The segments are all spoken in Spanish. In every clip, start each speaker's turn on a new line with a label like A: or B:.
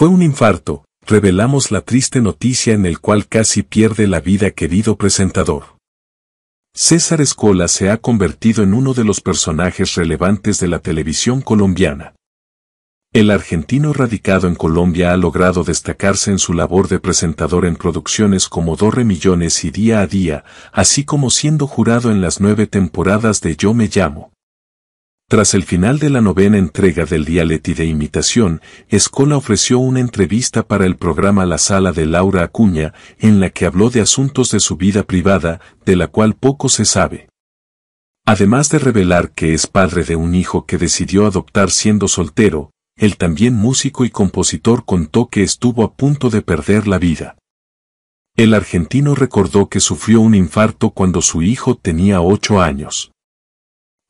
A: Fue un infarto, revelamos la triste noticia en el cual casi pierde la vida querido presentador. César Escola se ha convertido en uno de los personajes relevantes de la televisión colombiana. El argentino radicado en Colombia ha logrado destacarse en su labor de presentador en producciones como Dorre Millones y Día a Día, así como siendo jurado en las nueve temporadas de Yo Me Llamo. Tras el final de la novena entrega del Dialeti de Imitación, Escola ofreció una entrevista para el programa La Sala de Laura Acuña, en la que habló de asuntos de su vida privada, de la cual poco se sabe. Además de revelar que es padre de un hijo que decidió adoptar siendo soltero, el también músico y compositor contó que estuvo a punto de perder la vida. El argentino recordó que sufrió un infarto cuando su hijo tenía ocho años.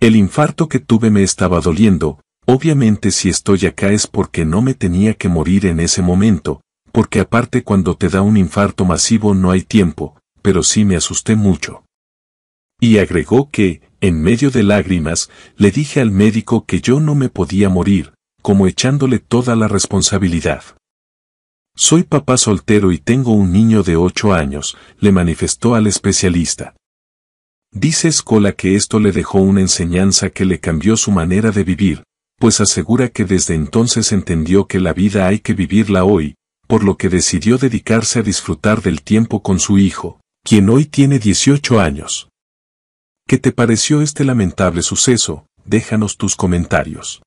A: El infarto que tuve me estaba doliendo, obviamente si estoy acá es porque no me tenía que morir en ese momento, porque aparte cuando te da un infarto masivo no hay tiempo, pero sí me asusté mucho. Y agregó que, en medio de lágrimas, le dije al médico que yo no me podía morir, como echándole toda la responsabilidad. Soy papá soltero y tengo un niño de ocho años, le manifestó al especialista. Dice Escola que esto le dejó una enseñanza que le cambió su manera de vivir, pues asegura que desde entonces entendió que la vida hay que vivirla hoy, por lo que decidió dedicarse a disfrutar del tiempo con su hijo, quien hoy tiene 18 años. ¿Qué te pareció este lamentable suceso? Déjanos tus comentarios.